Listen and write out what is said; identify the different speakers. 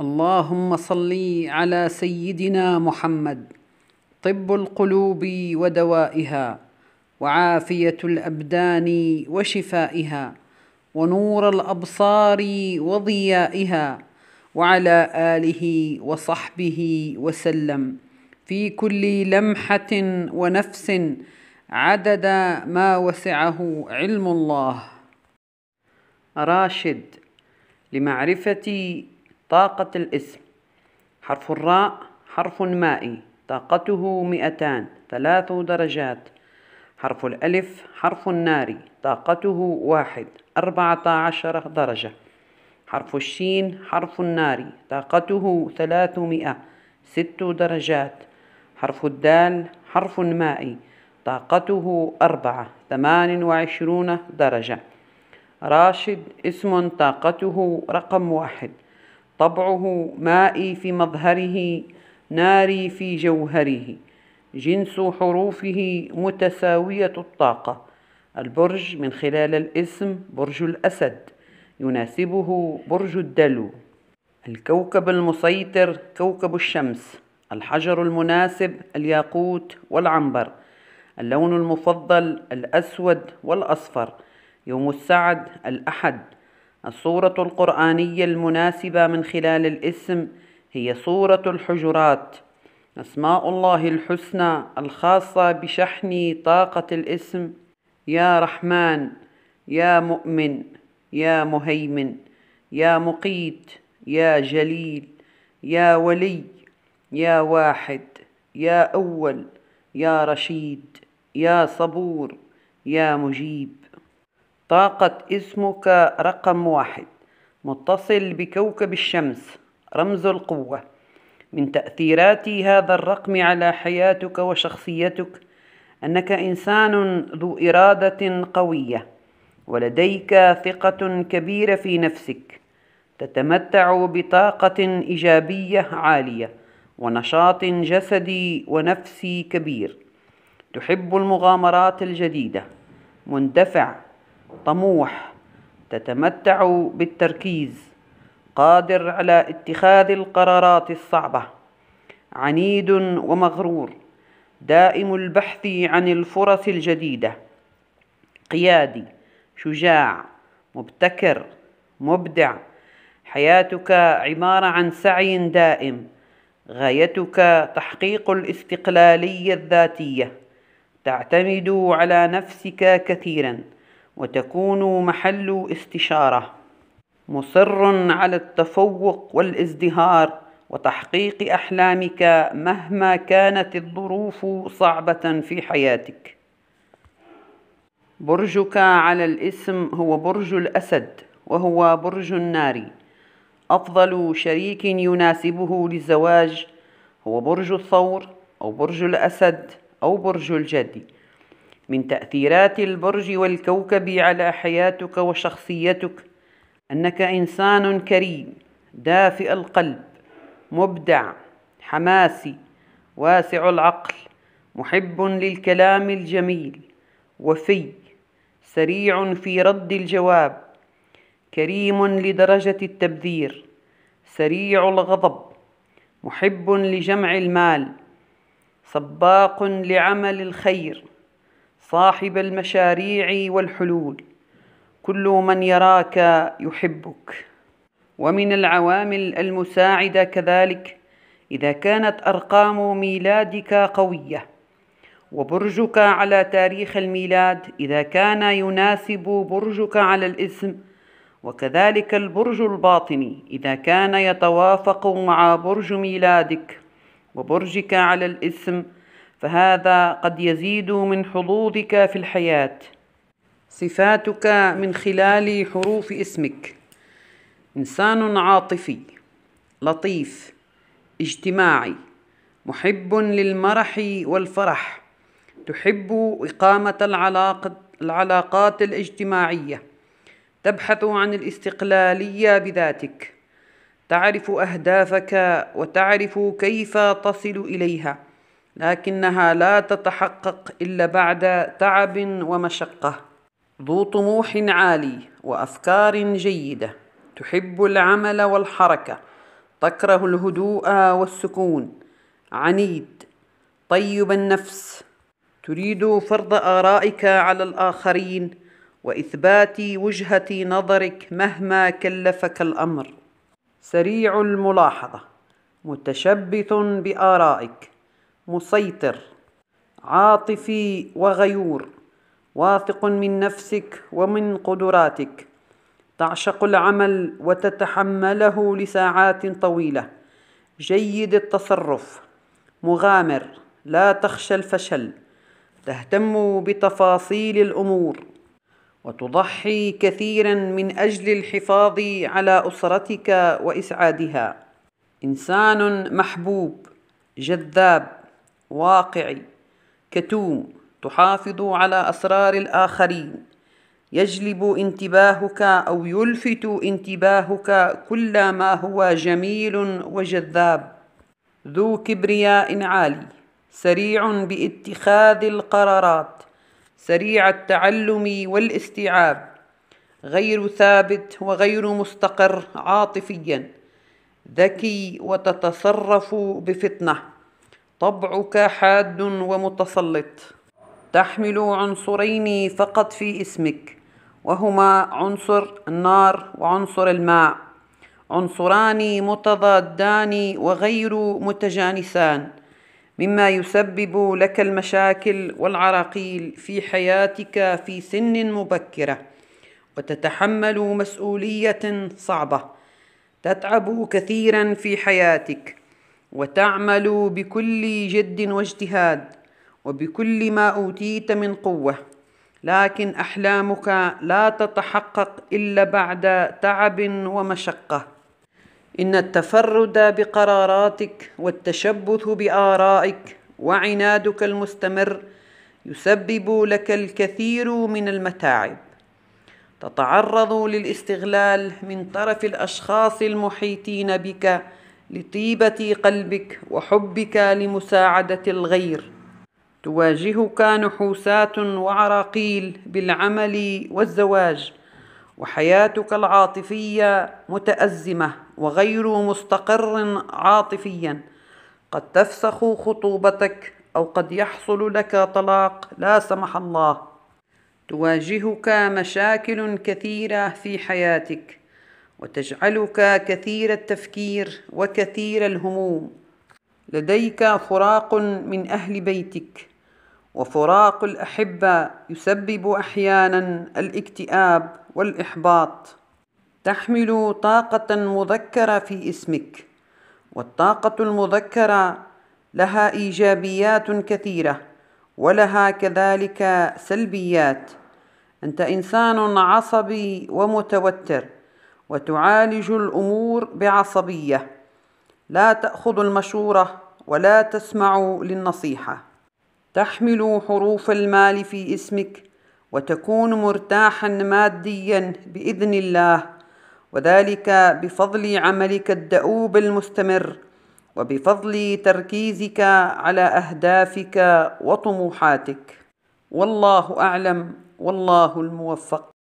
Speaker 1: اللهم صل على سيدنا محمد طب القلوب ودوائها وعافيه الابدان وشفائها ونور الابصار وضيائها وعلى اله وصحبه وسلم في كل لمحه ونفس عدد ما وسعه علم الله راشد لمعرفه طاقة الاسم حرف الراء حرف مائي طاقته مئتان ثلاث درجات حرف الألف حرف ناري طاقته واحد أربعة عشر درجة حرف الشين حرف ناري طاقته ثلاثمائة ست درجات حرف الدال حرف مائي طاقته أربعة ثمان وعشرون درجة راشد اسم طاقته رقم واحد طبعه مائي في مظهره ناري في جوهره جنس حروفه متساوية الطاقة البرج من خلال الاسم برج الأسد يناسبه برج الدلو الكوكب المسيطر كوكب الشمس الحجر المناسب الياقوت والعنبر اللون المفضل الأسود والأصفر يوم السعد الأحد الصورة القرآنية المناسبة من خلال الاسم هي صورة الحجرات أسماء الله الحسنى الخاصة بشحن طاقة الاسم يا رحمن يا مؤمن يا مهيمن يا مقيت يا جليل يا ولي يا واحد يا أول يا رشيد يا صبور يا مجيب طاقة اسمك رقم واحد متصل بكوكب الشمس رمز القوة من تأثيرات هذا الرقم على حياتك وشخصيتك أنك إنسان ذو إرادة قوية ولديك ثقة كبيرة في نفسك تتمتع بطاقة إيجابية عالية ونشاط جسدي ونفسي كبير تحب المغامرات الجديدة مندفع طموح تتمتع بالتركيز قادر على اتخاذ القرارات الصعبة عنيد ومغرور دائم البحث عن الفرص الجديدة قيادي شجاع مبتكر مبدع حياتك عبارة عن سعي دائم غايتك تحقيق الاستقلالية الذاتية تعتمد على نفسك كثيراً وتكون محل استشارة مصر على التفوق والازدهار وتحقيق أحلامك مهما كانت الظروف صعبة في حياتك برجك على الاسم هو برج الأسد وهو برج النار أفضل شريك يناسبه للزواج هو برج الثور أو برج الأسد أو برج الجدي من تأثيرات البرج والكوكب على حياتك وشخصيتك أنك إنسان كريم دافئ القلب مبدع حماسي واسع العقل محب للكلام الجميل وفي سريع في رد الجواب كريم لدرجة التبذير سريع الغضب محب لجمع المال سباق لعمل الخير صاحب المشاريع والحلول كل من يراك يحبك ومن العوامل المساعده كذلك اذا كانت ارقام ميلادك قويه وبرجك على تاريخ الميلاد اذا كان يناسب برجك على الاسم وكذلك البرج الباطني اذا كان يتوافق مع برج ميلادك وبرجك على الاسم فهذا قد يزيد من حظوظك في الحياة صفاتك من خلال حروف اسمك إنسان عاطفي لطيف اجتماعي محب للمرح والفرح تحب إقامة العلاق العلاقات الاجتماعية تبحث عن الاستقلالية بذاتك تعرف أهدافك وتعرف كيف تصل إليها لكنها لا تتحقق إلا بعد تعب ومشقة ذو طموح عالي وأفكار جيدة تحب العمل والحركة تكره الهدوء والسكون عنيد طيب النفس تريد فرض آرائك على الآخرين وإثبات وجهة نظرك مهما كلفك الأمر سريع الملاحظة متشبث بآرائك مسيطر عاطفي وغيور واثق من نفسك ومن قدراتك تعشق العمل وتتحمله لساعات طويله جيد التصرف مغامر لا تخشى الفشل تهتم بتفاصيل الامور وتضحي كثيرا من اجل الحفاظ على اسرتك واسعادها انسان محبوب جذاب واقعي كتوم تحافظ على أسرار الآخرين يجلب انتباهك أو يلفت انتباهك كل ما هو جميل وجذاب ذو كبرياء عالي سريع باتخاذ القرارات سريع التعلم والاستيعاب غير ثابت وغير مستقر عاطفيا ذكي وتتصرف بفطنه طبعك حاد ومتسلط تحمل عنصرين فقط في اسمك وهما عنصر النار وعنصر الماء عنصران متضادان وغير متجانسان مما يسبب لك المشاكل والعراقيل في حياتك في سن مبكره وتتحمل مسؤوليه صعبه تتعب كثيرا في حياتك وتعمل بكل جد واجتهاد وبكل ما اوتيت من قوه لكن احلامك لا تتحقق الا بعد تعب ومشقه ان التفرد بقراراتك والتشبث بارائك وعنادك المستمر يسبب لك الكثير من المتاعب تتعرض للاستغلال من طرف الاشخاص المحيطين بك لطيبة قلبك وحبك لمساعدة الغير تواجهك نحوسات وعراقيل بالعمل والزواج وحياتك العاطفية متأزمة وغير مستقر عاطفيا قد تفسخ خطوبتك أو قد يحصل لك طلاق لا سمح الله تواجهك مشاكل كثيرة في حياتك وتجعلك كثير التفكير وكثير الهموم لديك فراق من اهل بيتك وفراق الاحبه يسبب احيانا الاكتئاب والاحباط تحمل طاقه مذكره في اسمك والطاقه المذكره لها ايجابيات كثيره ولها كذلك سلبيات انت انسان عصبي ومتوتر وتعالج الامور بعصبيه لا تاخذ المشوره ولا تسمع للنصيحه تحمل حروف المال في اسمك وتكون مرتاحا ماديا باذن الله وذلك بفضل عملك الدؤوب المستمر وبفضل تركيزك على اهدافك وطموحاتك والله اعلم والله الموفق